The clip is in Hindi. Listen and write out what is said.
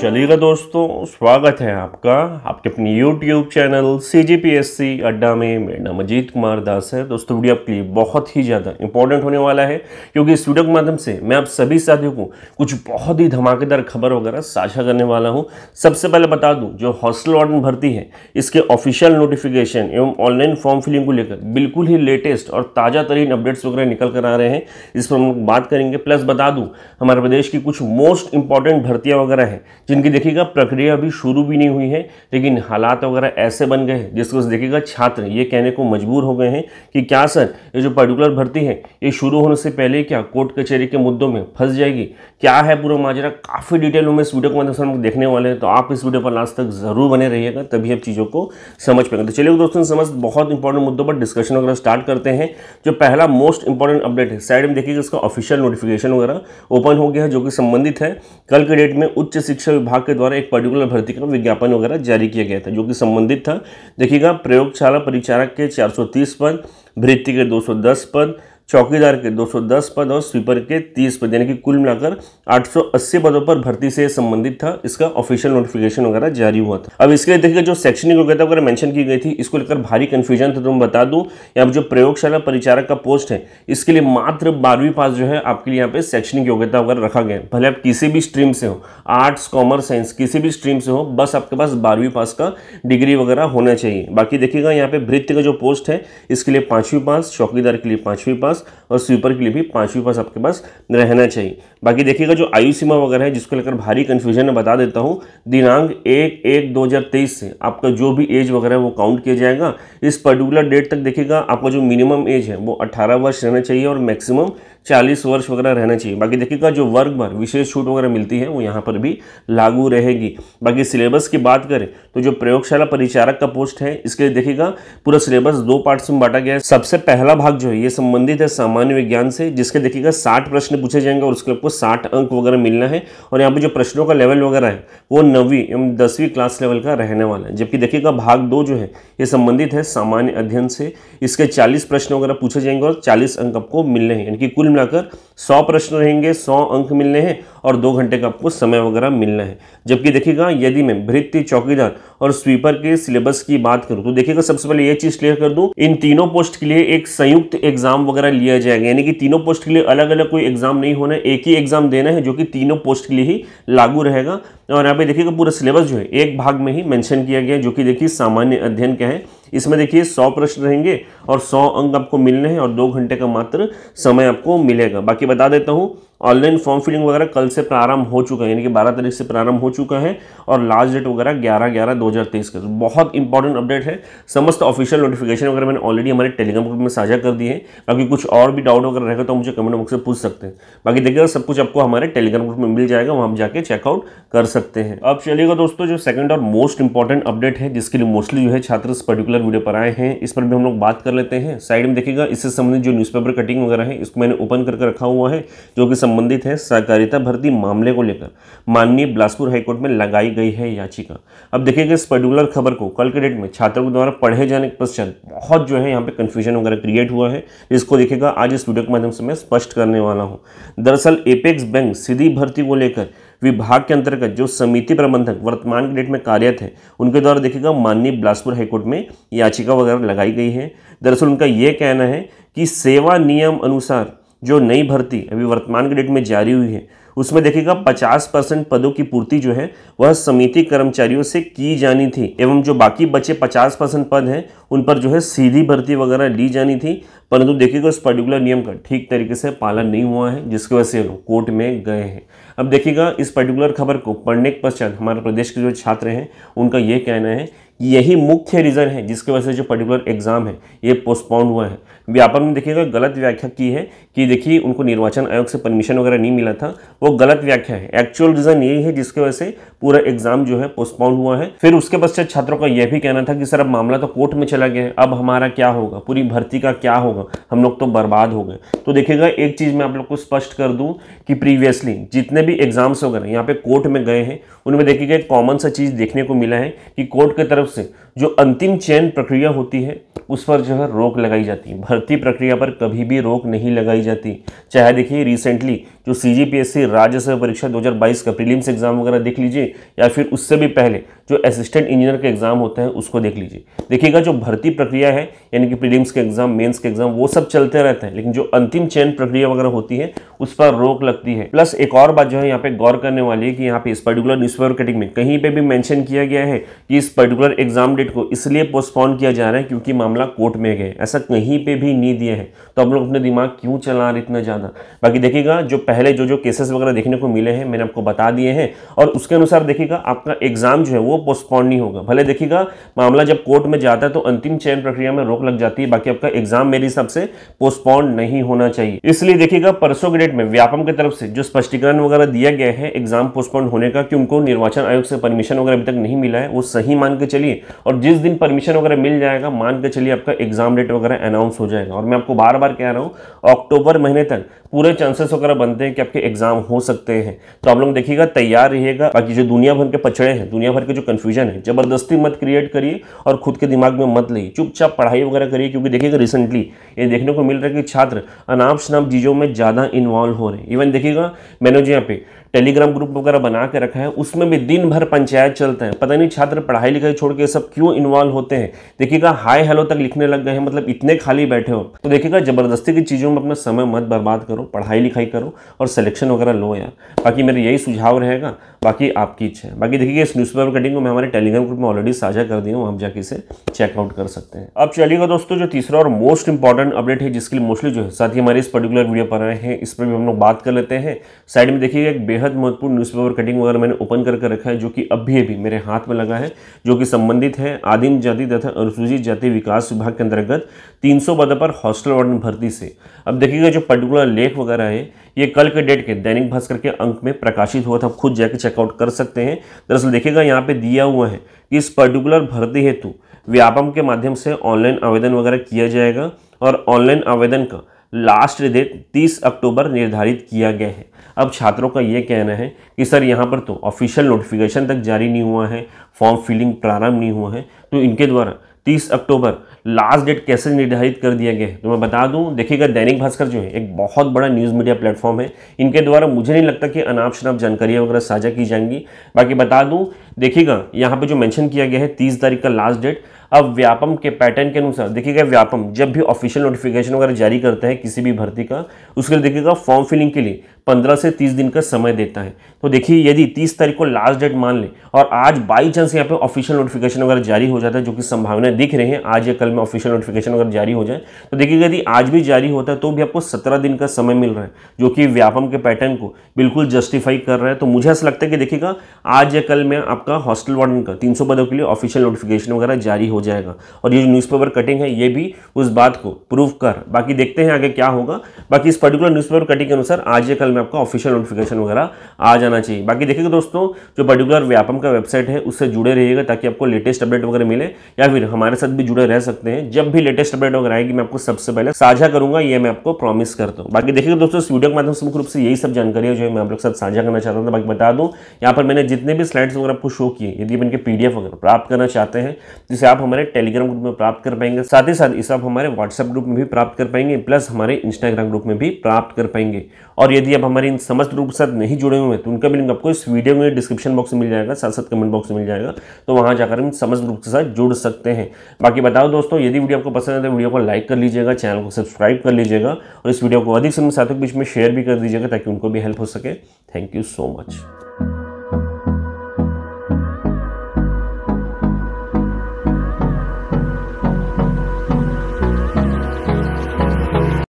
चलिएगा दोस्तों स्वागत है आपका आपके अपनी YouTube channel C G P S C Adda में मेरा नाम अजीत कुमार दास है दोस्तों वीडियो आपके लिए बहुत ही ज़्यादा इंपॉर्टेंट होने वाला है क्योंकि इस वीडियो के माध्यम से मैं आप सभी साथियों को कुछ बहुत ही धमाकेदार खबर वगैरह साझा करने वाला हूँ सबसे पहले बता दूँ जो हॉस्टल वार्डन भर्ती है इसके ऑफिशियल नोटिफिकेशन एवं ऑनलाइन फॉर्म फिलिंग को लेकर बिल्कुल ही लेटेस्ट और ताज़ा तरीन अपडेट्स वगैरह निकल कर आ रहे हैं इस पर हम बात करेंगे प्लस बता दूँ हमारे प्रदेश की कुछ मोस्ट इंपॉर्टेंट भर्तियाँ वगैरह हैं जिनकी देखिएगा प्रक्रिया अभी शुरू भी नहीं हुई है लेकिन हालात वगैरह ऐसे बन गए जिसको देखिएगा छात्र ये कहने को मजबूर हो गए हैं कि क्या सर ये जो पर्टिकुलर भर्ती है ये शुरू होने से पहले क्या कोर्ट कचहरी के मुद्दों में फंस जाएगी क्या है पूरा माजरा काफ़ी डिटेल में इस वीडियो को मतलब हम देखने वाले हैं तो आप इस वीडियो पर लास्ट तक ज़रूर बने रहिएगा तभी आप चीज़ों को समझ पाएंगे तो चलिए दोस्तों समझ बहुत इंपॉर्टेंट मुद्दों पर डिस्कशन वगैरह स्टार्ट करते हैं जो पहला मोस्ट इंपॉर्टेंट अपडेट है साइड में देखिएगा इसका ऑफिशियल नोटिफिकेशन वगैरह ओपन हो गया है जो कि संबंधित है कल के डेट में उच्च शिक्षा विभाग के द्वारा एक पर्टिकुलर भर्ती का विज्ञापन वगैरह जारी किया गया था जो कि संबंधित था देखिएगा प्रयोगशाला परिचारक के 430 पद भृत्ति के 210 पद चौकीदार के 210 पद और स्वीपर के 30 पद यानी कि कुल मिलाकर 880 पदों पर भर्ती से संबंधित था इसका ऑफिशियल नोटिफिकेशन वगैरह जारी हुआ था अब इसके लिए देखिए जो शैक्षणिक योग्यता वगैरह मेंशन की गई थी इसको लेकर भारी कंफ्यूजन था तो मैं बता दूं यहाँ जो प्रयोगशाला परिचारक का पोस्ट है इसके लिए मात्र बारहवीं पास जो है आपके लिए यहाँ पे शैक्षणिक योग्यता वगैरह रखा गया है भले आप किसी भी स्ट्रीम से हो आर्ट्स कॉमर्स साइंस किसी भी स्ट्रीम से हो बस आपके पास बारहवीं पास का डिग्री वगैरह होना चाहिए बाकी देखिएगा यहाँ पे वृत्ति का जो पोस्ट है इसके लिए पांचवीं पास चौकीदार के लिए पांचवीं पास पास और स्वीपर के लिए भी पांचवी पास आपके पास रहना चाहिए बाकी देखिएगा जो आयु सीमा वगैरह है जिसको लेकर भारी कन्फ्यूजन है बता देता हूँ दिनांक एक एक दो हज़ार तेईस से आपका जो भी एज वगैरह वो काउंट किया जाएगा इस पर्टिकुलर डेट तक देखिएगा आपका जो मिनिमम एज है वो अट्ठारह वर्ष रहना चाहिए और मैक्सिमम 40 वर्ष वगैरह रहना चाहिए बाकी देखिएगा जो वर्ग भर विशेष छूट वगैरह मिलती है वो यहाँ पर भी लागू रहेगी बाकी सिलेबस की बात करें तो जो प्रयोगशाला परिचारक का पोस्ट है इसके लिए देखिएगा पूरा सिलेबस दो पार्ट्स में बांटा गया है सबसे पहला भाग जो है ये संबंधित है सामान्य विज्ञान से जिसके देखिएगा साठ प्रश्न पूछे जाएंगे और उसके आपको साठ अंक वगैरह मिलना है और यहाँ पर जो प्रश्नों का लेवल वगैरह है वो नवी एवं दसवीं क्लास लेवल का रहने वाला है जबकि देखिएगा भाग दो जो है ये संबंधित है सामान्य अध्ययन से इसके चालीस प्रश्न वगैरह पूछे जाएंगे और चालीस अंक आपको मिलने हैं यानी कि कुल मिलाकर सौ प्रश्न रहेंगे सौ अंक मिलने हैं और दो घंटे का आपको समय वगैरह मिलना है जबकि देखिएगा यदि मैं भृत्य चौकीदार और स्वीपर के सिलेबस की बात करूं तो देखिएगा सबसे पहले यह चीज क्लियर कर दूं इन तीनों पोस्ट के लिए एक संयुक्त एग्जाम वगैरह लिया जाएगा यानी कि तीनों पोस्ट के लिए अलग अलग कोई एग्जाम नहीं होना है एक ही एग्जाम देना है जो कि तीनों पोस्ट के लिए ही लागू रहेगा और यहाँ पे देखिएगा पूरा सिलेबस जो है एक भाग में ही मैंशन किया गया जो कि देखिए सामान्य अध्ययन क्या है इसमें देखिए सौ प्रश्न रहेंगे और 100 अंक आपको मिलने हैं और दो घंटे का मात्र समय आपको मिलेगा बाकी बता देता हूँ ऑनलाइन फॉर्म फिलिंग वगैरह कल से प्रारंभ हो चुका है यानी कि 12 तारीख से प्रारंभ हो चुका है और लास्ट डेट वगैरह 11 ग्यारह तेईस का तो बहुत इंपॉर्टेंट अपडेट है समस्त ऑफिशियल नोटिफिकेशन वगैरह मैंने ऑलरेडी हमारे टेलीग्राम ग्रुप में साझा कर दिए हैं बाकी कुछ और भी डाउट वगैरह रहेगा तो मुझे कमेंट बॉक्स में पूछ सकते हैं बाकी देखिएगा सब कुछ आपको हमारे टेलीग्राम ग्रुप में मिल जाएगा वहाँ जाके चेकआउट कर सकते हैं अब चलिएगा दोस्तों जो सेकंड और मोस्ट इंपॉर्टेंट अपडेट है जिसके लिए मोस्टली जो है छात्र इस पर्टिकुलर वीडियो पर आए हैं इस पर भी हम लोग बात कर कर लेते हैं साइड में देखिएगा इससे संबंधित जो न्यूज़पेपर कटिंग वगैरह है इसको मैंने ओपन करके रखा हुआ है जो कि संबंधित है सहकारिता भर्ती मामले को लेकर माननीय बिलासपुर हाईकोर्ट में लगाई गई है याचिका अब देखिएगा इस पर्टिकुलर खबर को कल के डेट में छात्रों के द्वारा पढ़े जाने के पश्चात बहुत जो है यहाँ पर कन्फ्यूजन वगैरह क्रिएट हुआ है इसको देखिएगा आज इस वीडियो के माध्यम से मैं स्पष्ट करने वाला हूँ दरअसल एपेक्स बैंक सीधी भर्ती को लेकर विभाग के अंतर्गत जो समिति प्रबंधक वर्तमान के डेट में कार्यरत है उनके द्वारा देखिएगा माननीय बिलासपुर हाईकोर्ट में याचिका वगैरह लगाई गई है दरअसल उनका यह कहना है कि सेवा नियम अनुसार जो नई भर्ती अभी वर्तमान के डेट में जारी हुई है उसमें देखिएगा 50 परसेंट पदों की पूर्ति जो है वह समिति कर्मचारियों से की जानी थी एवं जो बाकी बचे 50 परसेंट पद हैं उन पर जो है सीधी भर्ती वगैरह ली जानी थी परंतु देखिएगा उस पर्टिकुलर नियम का ठीक तरीके से पालन नहीं हुआ है जिसकी वजह से लोग कोर्ट में गए हैं अब देखिएगा इस पर्टिकुलर खबर को पढ़ने के पश्चात हमारे प्रदेश के जो छात्र हैं उनका ये कहना है यही मुख्य रीज़न है जिसकी वजह से जो पर्टिकुलर एग्ज़ाम है ये पोस्टपोन हुआ है व्यापम में देखिएगा गलत व्याख्या की है कि देखिए उनको निर्वाचन आयोग से परमिशन वगैरह नहीं मिला था वो गलत व्याख्या है एक्चुअल रीज़न यही है जिसकी वजह से पूरा एग्जाम जो है पोस्टपोन हुआ है फिर उसके पश्चात छात्रों का यह भी कहना था कि सर अब मामला तो कोर्ट में चला गया है अब हमारा क्या होगा पूरी भर्ती का क्या होगा हम लोग तो बर्बाद हो गए तो देखिएगा एक चीज़ मैं आप लोग को स्पष्ट कर दूँ कि प्रीवियसली जितने भी एग्जाम्स वगैरह यहाँ पे कोर्ट में गए हैं उनमें देखिएगा एक कॉमन सा चीज़ देखने को मिला है कि कोर्ट की तरफ से जो अंतिम चयन प्रक्रिया होती है उस पर जो है रोक लगाई जाती है भर्ती प्रक्रिया पर कभी भी रोक नहीं लगाई जाती चाहे देखिए रिसेंटली जो सी जी पी एस सी राज्य सेवा परीक्षा 2022 का प्रीलिम्स एग्जाम वगैरह देख लीजिए या फिर उससे भी पहले जो असिस्टेंट इंजीनियर के एग्जाम होते हैं उसको देख लीजिए देखिएगा जो भर्ती प्रक्रिया है यानी कि प्रीलिम्स के एग्जाम मेंस के एग्जाम वो सब चलते रहते हैं लेकिन जो अंतिम चयन प्रक्रिया वगैरह होती है उस पर रोक लगती है प्लस एक और बात जो है यहाँ पे गौर करने वाली है कि यहाँ पे इस पर्टिकुलर न्यूज कटिंग में कहीं पर भी मैंशन किया गया है कि इस पर्टिकुलर एग्जाम डेट को इसलिए पोस्टपोन किया जा रहा है क्योंकि मामला कोर्ट में गए ऐसा कहीं पर भी नहीं दिया है तो हम लोग अपने दिमाग क्यों चला रहे इतना ज़्यादा बाकी देखिएगा जो पहले जो जो केसेस वगैरह देखने को मिले हैं मैंने आपको बता दिए हैं और उसके अनुसार देखिएगा आपका एग्जाम जो है वो पोस्टपोन नहीं होगा भले देखिएगा मामला जब कोर्ट में जाता है तो अंतिम चयन प्रक्रिया में रोक लग जाती है बाकी आपका एग्जाम मेरे हिसाब से पोस्टपोन नहीं होना चाहिए इसलिए देखिएगा परसों के डेट में व्यापम की तरफ से जो स्पष्टीकरण वगैरह दिया गया है एग्जाम पोस्टपोन होने का कि उनको निर्वाचन आयोग से परमिशन वगैरह अभी तक नहीं मिला है वो सही मान के चलिए और जिस दिन परमिशन वगैरह मिल जाएगा मान के चलिए आपका एग्जाम डेट वगैरह अनाउंस हो जाएगा और मैं आपको बार बार कह रहा हूँ अक्टूबर महीने तक पूरे चांसेस वगैरह बनते हैं कि आपके एग्जाम हो सकते हैं तो आप लोग देखिएगा तैयार रहिएगा बाकी जो दुनिया भर के पछड़े हैं दुनिया भर के जो कन्फ्यूजन है जबरदस्ती मत क्रिएट करिए और खुद के दिमाग में मत लिए चुपचाप पढ़ाई वगैरह करिए क्योंकि देखिएगा रिसेंटली ये देखने को मिल रहा है कि छात्र अनाप शनाप चीज़ों में ज़्यादा इन्वॉल्व हो रहे हैं इवन देखिएगा मैंने जो यहाँ पे टेलीग्राम ग्रुप वगैरह बना के रखा है उसमें भी दिन भर पंचायत चलते हैं पता नहीं छात्र पढ़ाई लिखाई छोड़ के सब क्यों इन्वॉल्व होते हैं देखिएगा हाई हेलो तक लिखने लग गए हैं मतलब इतने खाली बैठे हो तो देखिएगा ज़बरदस्ती की चीज़ों में अपना समय मत बर्बाद करो पढ़ाई लिखाई करो और सेलेक्शन वगैरह लो यार बाकी मेरा यही सुझाव रहेगा बाकी आपकी इच्छा है बाकी देखिए इस न्यूज़पेपर कटिंग को मैं हमारे टेलीग्राम ग्रुप में ऑलरेडी साझा कर दिया हूँ आप जाके इसे चेकआउट कर सकते हैं अब चलिएगा दोस्तों जो तीसरा और मोस्ट इंपॉर्टेंट अपडेट है जिसके लिए मोस्टली जो है साथ ही हमारे इस पर्टिकुलर वीडियो पर आए हैं इस पर भी हम लोग बात कर लेते हैं साइड में देखिएगा एक बेहद महत्वपूर्ण न्यूज़पेपर कटिंग वगैरह मैंने ओपन करके रखा है जो कि अभी अभी मेरे हाथ में लगा है जो कि संबंधित है आदिम जाति तथा अनुसूचित जाति विकास विभाग के अंतर्गत तीन सौ पदों पर हॉस्टल वार्डन भर्ती से अब देखिएगा जो पर्टिकुलर लेख वगैरह है ये कल के डेट के दैनिक भास्कर के अंक में प्रकाशित हुआ था खुद जाके चेकआउट कर सकते हैं दरअसल देखिएगा यहाँ पे दिया हुआ है कि इस पर्टिकुलर भर्ती हेतु व्यापम के माध्यम से ऑनलाइन आवेदन वगैरह किया जाएगा और ऑनलाइन आवेदन का लास्ट डेट 30 अक्टूबर निर्धारित किया गया है अब छात्रों का ये कहना है कि सर यहाँ पर तो ऑफिशियल नोटिफिकेशन तक जारी नहीं हुआ है फॉर्म फिलिंग प्रारंभ नहीं हुआ है तो इनके द्वारा 30 अक्टूबर लास्ट डेट कैसे निर्धारित कर दिया गया तो मैं बता दूं देखिएगा दैनिक भास्कर जो है एक बहुत बड़ा न्यूज़ मीडिया प्लेटफॉर्म है इनके द्वारा मुझे नहीं लगता कि अनाप शनाप जानकारियाँ वगैरह साझा की जाएंगी बाकी बता दूं देखिएगा यहाँ पे जो मेंशन किया गया है तीस तारीख का लास्ट डेट अब व्यापम के पैटर्न के अनुसार देखिएगा व्यापम जब भी ऑफिशियल नोटिफिकेशन वगैरह जारी करता है किसी भी भर्ती का उसके लिए देखिएगा फॉर्म फिलिंग के लिए पंद्रह से तीस दिन का समय देता है तो देखिए यदि तीस तारीख को लास्ट डेट मान ले और आज बाई चांस यहाँ पे ऑफिशियल नोटिफिकेशन वगैरह जारी हो जाता है जो कि संभावनाएं दिख रहे हैं आज या कल में ऑफिशियल नोटिफिकेशन अगर जारी हो जाए तो देखिए यदि आज भी जारी होता है तो भी आपको सत्रह दिन का समय मिल रहा है जो कि व्यापम के पैटर्न को बिल्कुल जस्टिफाई कर रहा है तो मुझे ऐसा लगता है कि देखिएगा आज या कल में आपका हॉस्टल वार्डन का तीन पदों के लिए ऑफिशियल नोटिफिकेशन वगैरह जारी हो जाएगा और ये जो न्यूज़पेपर कटिंग है ये भी उस बात को प्रूव कर बाकी देखते हैं आगे क्या होगा बाकी इस पर्टिकुलर न्यूज़पेपर कटिंग के अनुसार आज या कल कल में आपका ऑफिशियल नोटिफिकेशन वगैरह आ जाना चाहिए बाकी देखिएगा दोस्तों जो पर्टिकुलर व्यापम का वेबसाइट है उससे जुड़े रहिएगा ताकि आपको लेटेस्ट अपडेट वगैरह मिले या फिर हमारे साथ भी जुड़े रह सकते हैं जब भी लेटेस्ट अपडेट वगैरह आएगी मैं आपको सबसे पहले साझा करूंगा ये मैं आपको प्रॉमिस करता हूँ बाकी देखिएगा दोस्तों इस वीडियो के माध्यम से मुख्य रूप से यही सब जानकारी है जो है मैं आप लोग साथ साझा करना चाहता था तो बाकी बता दूँ यहाँ पर मैंने जितने भी स्लाइड्स वगैरह आपको शो किए यदि आप इनके पीडीएफ वगैरह प्राप्त करना चाहते हैं जिसे आप हमारे टेलीग्राम ग्रुप में प्राप्त कर पाएंगे साथ ही साथ इसे आप हमारे व्हाट्सएप ग्रुप में भी प्राप्त कर पाएंगे प्लस हमारे इंस्टाग्राम ग्रुप में भी प्राप्त कर पाएंगे और यदि आप हमारे इन समस्त ग्रुप के साथ नहीं जुड़े हुए हैं तो उनका भी लिंक आपको इस वीडियो में डिस्क्रिप्शन बॉक्स में मिल जाएगा साथ साथ कमेंट बॉक्स में मिल जाएगा तो वहाँ जाकर हम समस्त ग्रुप के साथ जुड़ सकते हैं बाकी बताओ दोस्तों यदि वीडियो आपको पसंद है तो वीडियो को लाइक कर लीजिएगा चैनल को सब्सक्राइब कर लीजिएगा और इस वीडियो को अधिक से अधिक साथियों के बीच में शेयर भी कर दीजिएगा ताकि उनको भी हेल्प हो सके थैंक यू सो मच